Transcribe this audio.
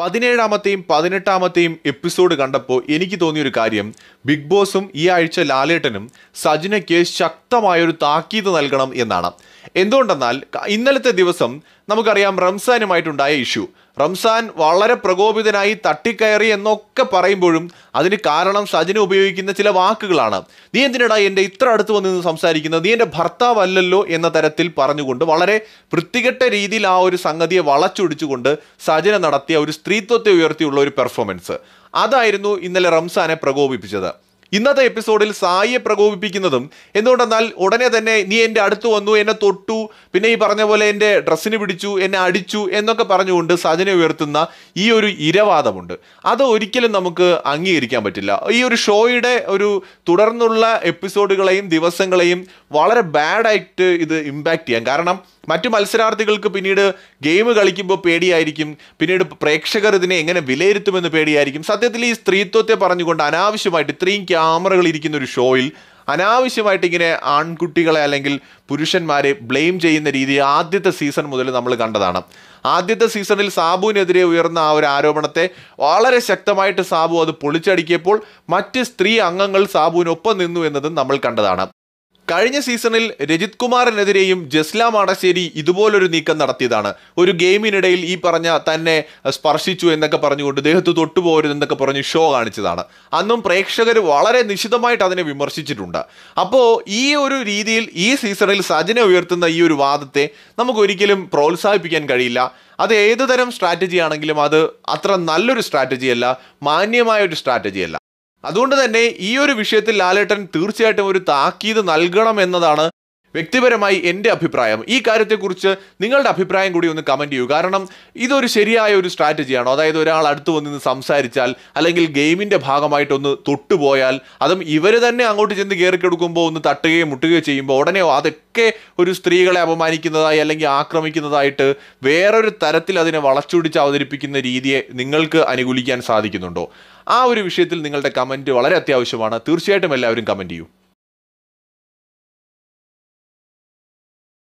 പതിനേഴാമത്തെയും പതിനെട്ടാമത്തെയും episode കണ്ടപ്പോൾ എനിക്ക് തോന്നിയൊരു കാര്യം ബിഗ് ബോസും ഈ ആഴ്ച ലാലേട്ടനും സജിനയ്ക്ക് ശക്തമായൊരു താക്കീത് നൽകണം എന്നാണ് എന്തുകൊണ്ടെന്നാൽ ഇന്നലത്തെ ദിവസം നമുക്കറിയാം റംസാനുമായിട്ടുണ്ടായ ഇഷ്യൂ റംസാൻ വളരെ പ്രകോപിതനായി തട്ടിക്കയറി എന്നൊക്കെ പറയുമ്പോഴും അതിന് കാരണം സജിന് ഉപയോഗിക്കുന്ന ചില വാക്കുകളാണ് നീ എന്തിനടാ എൻ്റെ ഇത്ര അടുത്ത് വന്ന് സംസാരിക്കുന്നത് നീ എൻ്റെ ഭർത്താവല്ലല്ലോ എന്ന തരത്തിൽ പറഞ്ഞുകൊണ്ട് വളരെ വൃത്തികെട്ട രീതിയിൽ ആ ഒരു സംഗതിയെ വളച്ചൊടിച്ചുകൊണ്ട് സജിനെ നടത്തിയ ഒരു സ്ത്രീത്വത്തെ ഉയർത്തിയുള്ള ഒരു പെർഫോമൻസ് അതായിരുന്നു ഇന്നലെ റംസാനെ പ്രകോപിപ്പിച്ചത് ഇന്നത്തെ എപ്പിസോഡിൽ സായിയെ പ്രകോപിപ്പിക്കുന്നതും എന്തുകൊണ്ടെന്നാൽ ഉടനെ തന്നെ നീ എൻ്റെ അടുത്ത് വന്നു എന്നെ തൊട്ടു പിന്നെ ഈ പറഞ്ഞ പോലെ എൻ്റെ ഡ്രസ്സിന് പിടിച്ചു എന്നെ അടിച്ചു എന്നൊക്കെ പറഞ്ഞുകൊണ്ട് സജനെ ഉയർത്തുന്ന ഈ ഒരു ഇരവാദമുണ്ട് അത് ഒരിക്കലും നമുക്ക് അംഗീകരിക്കാൻ പറ്റില്ല ഈ ഒരു ഷോയുടെ ഒരു തുടർന്നുള്ള എപ്പിസോഡുകളെയും ദിവസങ്ങളെയും വളരെ ബാഡായിട്ട് ഇത് ഇമ്പാക്റ്റ് ചെയ്യാം കാരണം മറ്റു മത്സരാർത്ഥികൾക്ക് പിന്നീട് ഗെയിം കളിക്കുമ്പോൾ പേടിയായിരിക്കും പിന്നീട് പ്രേക്ഷകർ ഇതിനെ എങ്ങനെ വിലയിരുത്തുമെന്ന് പേടിയായിരിക്കും സത്യത്തിൽ ഈ സ്ത്രീത്വത്തെ പറഞ്ഞുകൊണ്ട് അനാവശ്യമായിട്ട് ഇത്രയും ക്യാമറകൾ ഇരിക്കുന്ന ഒരു ഷോയിൽ അനാവശ്യമായിട്ട് ഇങ്ങനെ ആൺകുട്ടികളെ അല്ലെങ്കിൽ പുരുഷന്മാരെ ബ്ലെയിം ചെയ്യുന്ന രീതി ആദ്യത്തെ സീസൺ മുതൽ നമ്മൾ കണ്ടതാണ് ആദ്യത്തെ സീസണിൽ സാബുവിനെതിരെ ഉയർന്ന ആ ഒരു ആരോപണത്തെ വളരെ ശക്തമായിട്ട് സാബു അത് പൊളിച്ചടിക്കിയപ്പോൾ മറ്റ് സ്ത്രീ അംഗങ്ങൾ സാബുവിനൊപ്പം നിന്നു എന്നതും നമ്മൾ കണ്ടതാണ് കഴിഞ്ഞ സീസണിൽ രജിത് കുമാറിനെതിരെയും ജസ്ല മാടശ്ശേരി ഇതുപോലൊരു നീക്കം നടത്തിയതാണ് ഒരു ഗെയിമിനിടയിൽ ഈ പറഞ്ഞ തന്നെ സ്പർശിച്ചു എന്നൊക്കെ പറഞ്ഞുകൊണ്ട് ദേഹത്ത് തൊട്ടുപോകരുതെന്നൊക്കെ പറഞ്ഞ് ഷോ കാണിച്ചതാണ് അന്നും പ്രേക്ഷകർ വളരെ നിശിതമായിട്ട് അതിനെ വിമർശിച്ചിട്ടുണ്ട് അപ്പോൾ ഈ ഒരു രീതിയിൽ ഈ സീസണിൽ സജനെ ഉയർത്തുന്ന ഈ ഒരു വാദത്തെ നമുക്കൊരിക്കലും പ്രോത്സാഹിപ്പിക്കാൻ കഴിയില്ല അത് ഏതുതരം സ്ട്രാറ്റജി ആണെങ്കിലും അത് അത്ര നല്ലൊരു സ്ട്രാറ്റജി അല്ല മാന്യമായ ഒരു സ്ട്രാറ്റജി അല്ല അതുകൊണ്ട് തന്നെ ഈ ഒരു വിഷയത്തിൽ ലാലേട്ടൻ തീർച്ചയായിട്ടും ഒരു താക്കീത് നൽകണം എന്നതാണ് വ്യക്തിപരമായി എൻ്റെ അഭിപ്രായം ഈ കാര്യത്തെക്കുറിച്ച് നിങ്ങളുടെ അഭിപ്രായം കൂടി ഒന്ന് കമൻറ്റ് ചെയ്യൂ കാരണം ഇതൊരു ശരിയായ ഒരു സ്ട്രാറ്റജിയാണോ അതായത് ഒരാൾ അടുത്ത് വന്ന് സംസാരിച്ചാൽ അല്ലെങ്കിൽ ഗെയിമിൻ്റെ ഭാഗമായിട്ടൊന്ന് തൊട്ടുപോയാൽ അതും ഇവർ തന്നെ അങ്ങോട്ട് ചെന്ന് കയറിക്കെടുക്കുമ്പോൾ ഒന്ന് തട്ടുകയോ മുട്ടുകയോ ചെയ്യുമ്പോൾ ഉടനെ അതൊക്കെ ഒരു സ്ത്രീകളെ അപമാനിക്കുന്നതായി അല്ലെങ്കിൽ ആക്രമിക്കുന്നതായിട്ട് വേറൊരു തരത്തിൽ അതിനെ വളച്ചൊടിച്ച് അവതരിപ്പിക്കുന്ന രീതിയെ നിങ്ങൾക്ക് അനുകൂലിക്കാൻ സാധിക്കുന്നുണ്ടോ ആ ഒരു വിഷയത്തിൽ നിങ്ങളുടെ കമൻറ്റ് വളരെ അത്യാവശ്യമാണ് തീർച്ചയായിട്ടും എല്ലാവരും കമൻറ്റ് ചെയ്യൂ